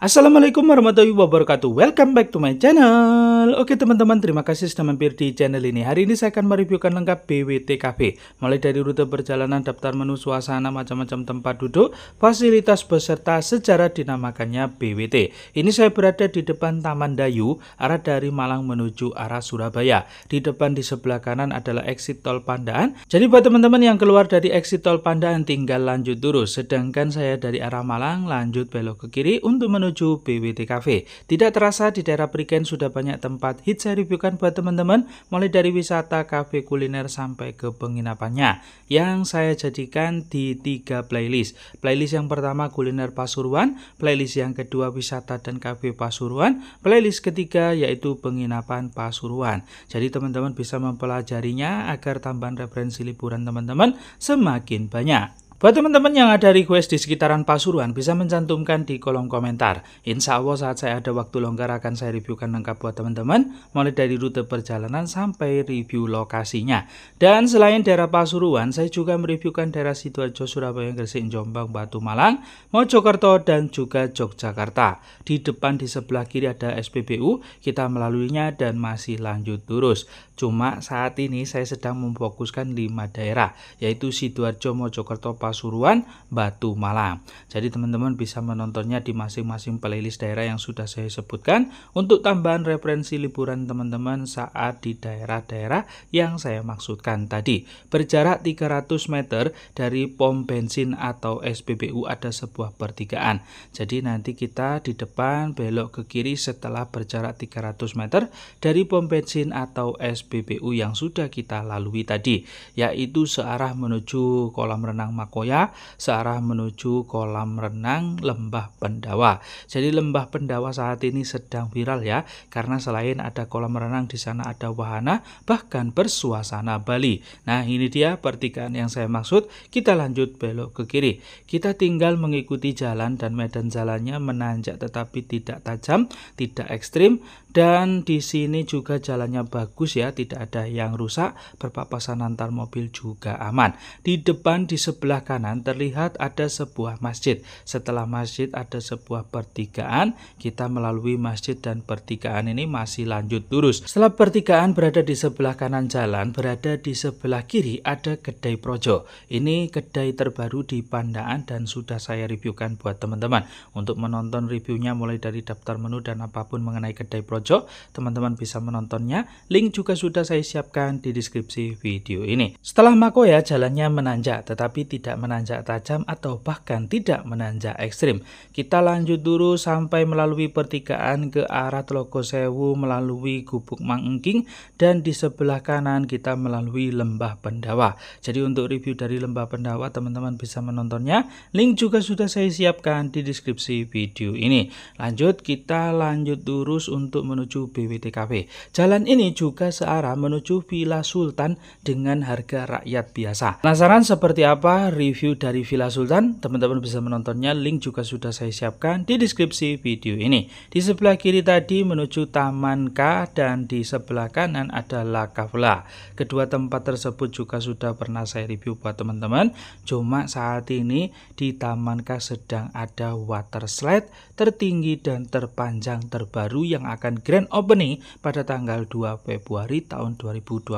Assalamualaikum warahmatullahi wabarakatuh Welcome back to my channel Oke teman-teman terima kasih sudah mampir di channel ini Hari ini saya akan mereviewkan lengkap BWTKB Mulai dari rute perjalanan, daftar menu, suasana, macam-macam tempat duduk Fasilitas beserta sejarah dinamakannya BWT Ini saya berada di depan Taman Dayu Arah dari Malang menuju arah Surabaya Di depan di sebelah kanan adalah exit tol Pandaan Jadi buat teman-teman yang keluar dari exit tol Pandaan tinggal lanjut terus Sedangkan saya dari arah Malang lanjut belok ke kiri untuk menuju menuju BWTKV. Tidak terasa di daerah Prigen sudah banyak tempat hits saya reviewkan buat teman-teman, mulai dari wisata kafe kuliner sampai ke penginapannya yang saya jadikan di tiga playlist. Playlist yang pertama kuliner Pasuruan, playlist yang kedua wisata dan kafe Pasuruan, playlist ketiga yaitu penginapan Pasuruan. Jadi teman-teman bisa mempelajarinya agar tambahan referensi liburan teman-teman semakin banyak. Buat teman-teman yang ada request di sekitaran Pasuruan bisa mencantumkan di kolom komentar. Insya Allah saat saya ada waktu longgar akan saya reviewkan lengkap buat teman-teman, mulai dari rute perjalanan sampai review lokasinya. Dan selain daerah Pasuruan, saya juga mereviewkan daerah Sidoarjo, Surabaya, Gresik, Jombang, Batu Malang, Mojokerto, dan juga Yogyakarta. Di depan di sebelah kiri ada SPBU, kita melaluinya dan masih lanjut terus. Cuma saat ini saya sedang memfokuskan 5 daerah, yaitu Sidoarjo, Mojokerto, Pasuruan, Pasuruan, Batu Malang. Jadi teman-teman bisa menontonnya di masing-masing playlist daerah yang sudah saya sebutkan untuk tambahan referensi liburan teman-teman saat di daerah-daerah yang saya maksudkan tadi. Berjarak 300 meter dari pom bensin atau SPBU ada sebuah pertigaan. Jadi nanti kita di depan belok ke kiri setelah berjarak 300 meter dari pom bensin atau SPBU yang sudah kita lalui tadi, yaitu searah menuju kolam renang Mako Koya searah menuju kolam renang Lembah Pendawa. Jadi Lembah Pendawa saat ini sedang viral ya karena selain ada kolam renang di sana ada wahana bahkan bersuasana Bali. Nah, ini dia pertigaan yang saya maksud. Kita lanjut belok ke kiri. Kita tinggal mengikuti jalan dan medan jalannya menanjak tetapi tidak tajam, tidak ekstrim dan di sini juga jalannya bagus ya, tidak ada yang rusak, berpapasan antar mobil juga aman. Di depan di sebelah kanan terlihat ada sebuah masjid. Setelah masjid ada sebuah pertigaan. Kita melalui masjid dan pertigaan ini masih lanjut lurus. Setelah pertigaan berada di sebelah kanan jalan, berada di sebelah kiri ada kedai projo. Ini kedai terbaru di Pandaan dan sudah saya reviewkan buat teman-teman. Untuk menonton reviewnya mulai dari daftar menu dan apapun mengenai kedai projo, teman-teman bisa menontonnya. Link juga sudah saya siapkan di deskripsi video ini. Setelah Makoya jalannya menanjak tetapi tidak tidak menanjak tajam atau bahkan tidak menanjak ekstrim. Kita lanjut dulu sampai melalui pertigaan ke arah Telogo Sewu melalui Gubuk Mangengking dan di sebelah kanan kita melalui Lembah Pendawa. Jadi untuk review dari Lembah Pendawa teman-teman bisa menontonnya. Link juga sudah saya siapkan di deskripsi video ini. Lanjut kita lanjut lurus untuk menuju BWTKP. Jalan ini juga searah menuju Villa Sultan dengan harga rakyat biasa. Penasaran seperti apa review dari Villa Sultan, teman-teman bisa menontonnya, link juga sudah saya siapkan di deskripsi video ini. Di sebelah kiri tadi menuju Taman K dan di sebelah kanan adalah Kavla. Kedua tempat tersebut juga sudah pernah saya review buat teman-teman, cuma saat ini di Taman K sedang ada water slide tertinggi dan terpanjang terbaru yang akan grand opening pada tanggal 2 Februari tahun 2023.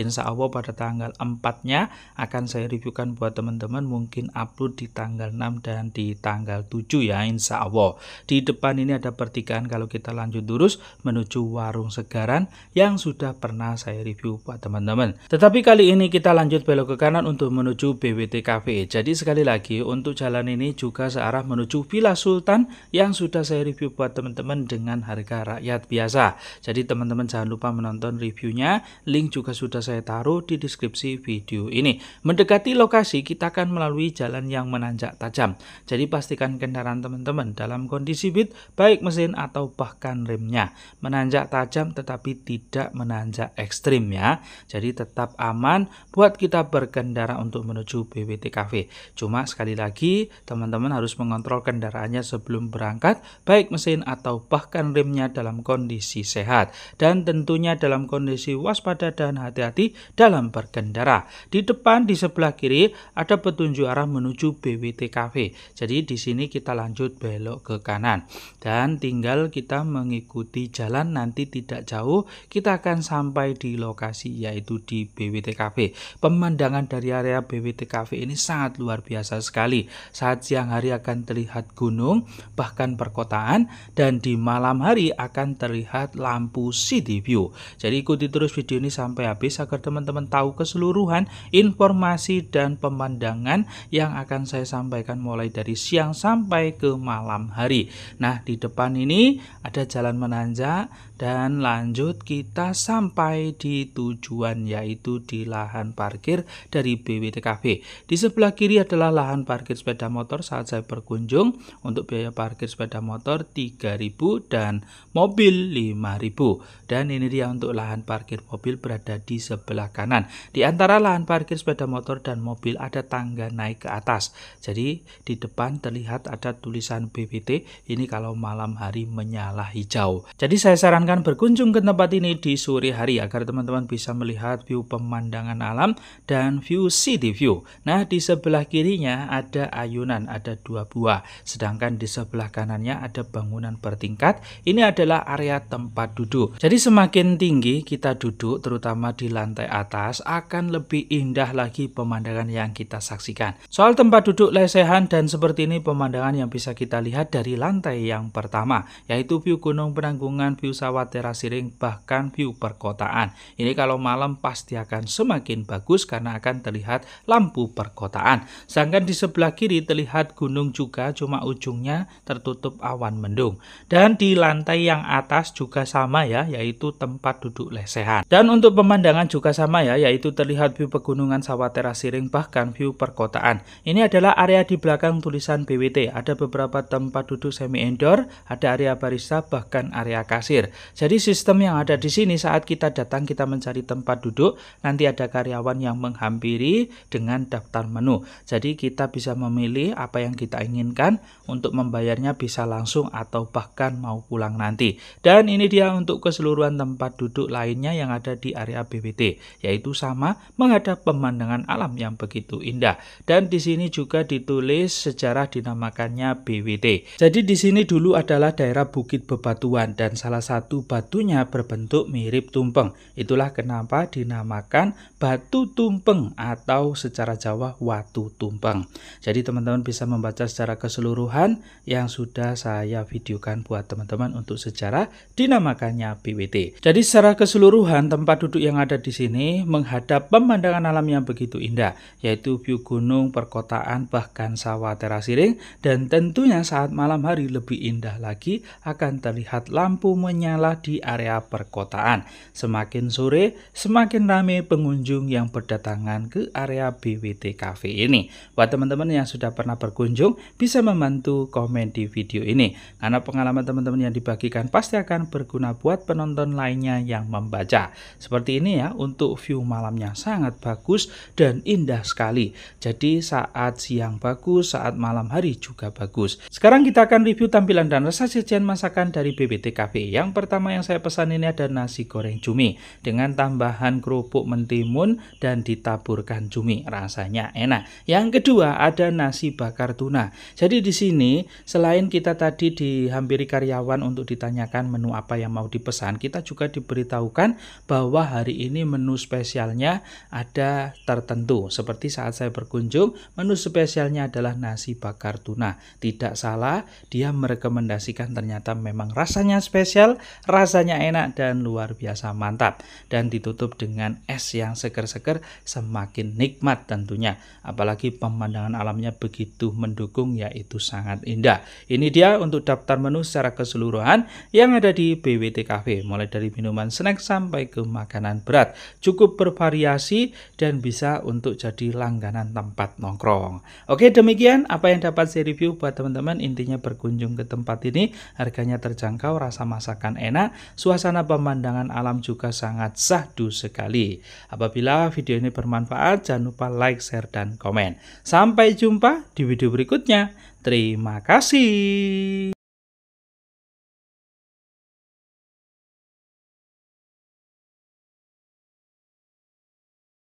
Insya Allah pada tanggal 4-nya akan saya reviewkan buat teman-teman mungkin upload di tanggal 6 dan di tanggal 7 ya insya Allah di depan ini ada pertigaan kalau kita lanjut lurus menuju warung segaran yang sudah pernah saya review buat teman-teman tetapi kali ini kita lanjut belok ke kanan untuk menuju BWT Cafe jadi sekali lagi untuk jalan ini juga searah menuju Villa Sultan yang sudah saya review buat teman-teman dengan harga rakyat biasa jadi teman-teman jangan lupa menonton reviewnya link juga sudah saya taruh di deskripsi video ini mendekati lokasi kita akan melalui jalan yang menanjak tajam. Jadi pastikan kendaraan teman-teman dalam kondisi fit, baik mesin atau bahkan remnya. Menanjak tajam tetapi tidak menanjak ekstrim ya. Jadi tetap aman buat kita berkendara untuk menuju BWT Cafe. Cuma sekali lagi, teman-teman harus mengontrol kendaraannya sebelum berangkat, baik mesin atau bahkan remnya dalam kondisi sehat. Dan tentunya dalam kondisi waspada dan hati-hati dalam berkendara. Di depan di sebelah kiri ada petunjuk arah menuju BWT Cafe. Jadi di sini kita lanjut belok ke kanan dan tinggal kita mengikuti jalan nanti tidak jauh kita akan sampai di lokasi yaitu di BWT Cafe. Pemandangan dari area BWT Cafe ini sangat luar biasa sekali. Saat siang hari akan terlihat gunung bahkan perkotaan dan di malam hari akan terlihat lampu city view. Jadi ikuti terus video ini sampai habis agar teman-teman tahu keseluruhan informasi dan pemandangan yang akan saya sampaikan mulai dari siang sampai ke malam hari. Nah, di depan ini ada jalan menanjak dan lanjut kita sampai di tujuan yaitu di lahan parkir dari BWTKB. Di sebelah kiri adalah lahan parkir sepeda motor saat saya berkunjung untuk biaya parkir sepeda motor 3000 dan mobil 5000. Dan ini dia untuk lahan parkir mobil berada di sebelah kanan. Di antara lahan parkir sepeda motor dan mobil ada tangga naik ke atas. Jadi di depan terlihat ada tulisan BWT ini kalau malam hari menyala hijau. Jadi saya sarankan sarankan berkunjung ke tempat ini di sore hari agar teman-teman bisa melihat view pemandangan alam dan view city view. Nah, di sebelah kirinya ada ayunan, ada dua buah. Sedangkan di sebelah kanannya ada bangunan bertingkat. Ini adalah area tempat duduk. Jadi semakin tinggi kita duduk, terutama di lantai atas, akan lebih indah lagi pemandangan yang kita saksikan. Soal tempat duduk lesehan dan seperti ini pemandangan yang bisa kita lihat dari lantai yang pertama, yaitu view Gunung Penanggungan, view sawah lewat teras siring bahkan view perkotaan. Ini kalau malam pasti akan semakin bagus karena akan terlihat lampu perkotaan. Sedangkan di sebelah kiri terlihat gunung juga cuma ujungnya tertutup awan mendung. Dan di lantai yang atas juga sama ya yaitu tempat duduk lesehan. Dan untuk pemandangan juga sama ya yaitu terlihat view pegunungan Sawatera Siring bahkan view perkotaan. Ini adalah area di belakang tulisan BWT. Ada beberapa tempat duduk semi indoor, ada area barista bahkan area kasir. Jadi sistem yang ada di sini saat kita datang kita mencari tempat duduk, nanti ada karyawan yang menghampiri dengan daftar menu. Jadi kita bisa memilih apa yang kita inginkan untuk membayarnya bisa langsung atau bahkan mau pulang nanti. Dan ini dia untuk keseluruhan tempat duduk lainnya yang ada di area BWT, yaitu sama menghadap pemandangan alam yang begitu indah. Dan di sini juga ditulis sejarah dinamakannya BWT. Jadi di sini dulu adalah daerah Bukit Bebatuan dan salah satu batu-batunya berbentuk mirip tumpeng. Itulah kenapa dinamakan batu tumpeng atau secara Jawa watu tumpeng. Jadi teman-teman bisa membaca secara keseluruhan yang sudah saya videokan buat teman-teman untuk sejarah dinamakannya BWT. Jadi secara keseluruhan tempat duduk yang ada di sini menghadap pemandangan alam yang begitu indah yaitu view gunung, perkotaan, bahkan sawah terasiring dan tentunya saat malam hari lebih indah lagi akan terlihat lampu menyala hanyalah di area perkotaan. Semakin sore, semakin ramai pengunjung yang berdatangan ke area BWT Cafe ini. Buat teman-teman yang sudah pernah berkunjung, bisa membantu komen di video ini. Karena pengalaman teman-teman yang dibagikan pasti akan berguna buat penonton lainnya yang membaca. Seperti ini ya, untuk view malamnya sangat bagus dan indah sekali. Jadi saat siang bagus, saat malam hari juga bagus. Sekarang kita akan review tampilan dan rasa sajian masakan dari BBT Cafe. Yang pertama pertama yang saya pesan ini ada nasi goreng cumi dengan tambahan kerupuk mentimun dan ditaburkan cumi. Rasanya enak. Yang kedua ada nasi bakar tuna. Jadi di sini selain kita tadi dihampiri karyawan untuk ditanyakan menu apa yang mau dipesan, kita juga diberitahukan bahwa hari ini menu spesialnya ada tertentu. Seperti saat saya berkunjung, menu spesialnya adalah nasi bakar tuna. Tidak salah, dia merekomendasikan ternyata memang rasanya spesial rasanya enak dan luar biasa mantap dan ditutup dengan es yang seger-seger semakin nikmat tentunya apalagi pemandangan alamnya begitu mendukung yaitu sangat indah ini dia untuk daftar menu secara keseluruhan yang ada di BWT Cafe mulai dari minuman snack sampai ke makanan berat cukup bervariasi dan bisa untuk jadi langganan tempat nongkrong oke demikian apa yang dapat saya review buat teman-teman intinya berkunjung ke tempat ini harganya terjangkau rasa masakan enak enak, suasana pemandangan alam juga sangat sahdu sekali. Apabila video ini bermanfaat, jangan lupa like, share, dan komen. Sampai jumpa di video berikutnya. Terima kasih.